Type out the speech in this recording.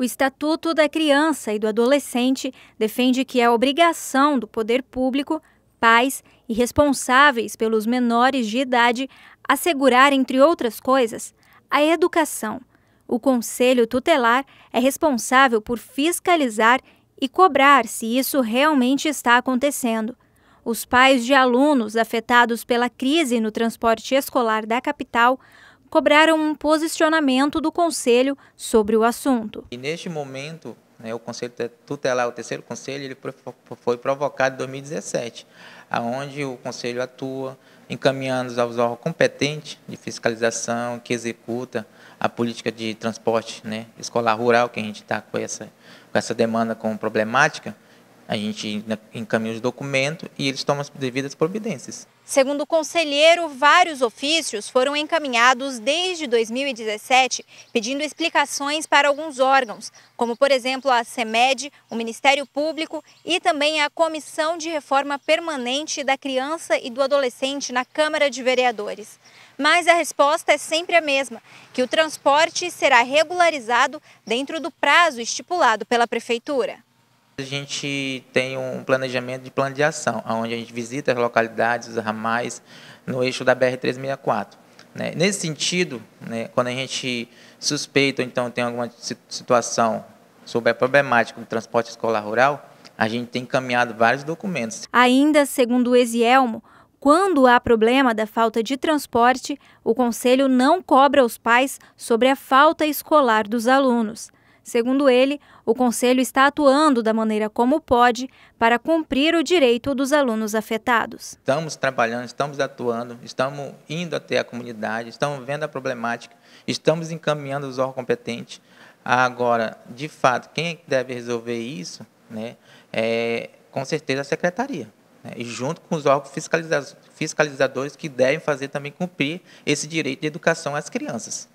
O Estatuto da Criança e do Adolescente defende que é obrigação do poder público, pais e responsáveis pelos menores de idade assegurar, entre outras coisas, a educação. O Conselho Tutelar é responsável por fiscalizar e cobrar se isso realmente está acontecendo. Os pais de alunos afetados pela crise no transporte escolar da capital cobraram um posicionamento do Conselho sobre o assunto. E neste momento, né, o Conselho Tutelar, o terceiro Conselho, ele foi provocado em 2017, aonde o Conselho atua encaminhando aos órgãos competentes de fiscalização que executa a política de transporte né, escolar rural, que a gente está com essa, com essa demanda como problemática, a gente encaminha os documentos e eles tomam as devidas providências. Segundo o conselheiro, vários ofícios foram encaminhados desde 2017 pedindo explicações para alguns órgãos, como por exemplo a CEMED, o Ministério Público e também a Comissão de Reforma Permanente da Criança e do Adolescente na Câmara de Vereadores. Mas a resposta é sempre a mesma, que o transporte será regularizado dentro do prazo estipulado pela Prefeitura. A gente tem um planejamento de plano de ação, onde a gente visita as localidades, os ramais, no eixo da BR-364. Né? Nesse sentido, né, quando a gente suspeita, ou então tem alguma situação sobre a problemática do transporte escolar rural, a gente tem encaminhado vários documentos. Ainda, segundo o Ezielmo, quando há problema da falta de transporte, o conselho não cobra os pais sobre a falta escolar dos alunos. Segundo ele, o Conselho está atuando da maneira como pode para cumprir o direito dos alunos afetados. Estamos trabalhando, estamos atuando, estamos indo até a comunidade, estamos vendo a problemática, estamos encaminhando os órgãos competentes. Agora, de fato, quem é deve resolver isso né, é, com certeza, a secretaria. Né, e junto com os órgãos fiscalizadores que devem fazer também cumprir esse direito de educação às crianças.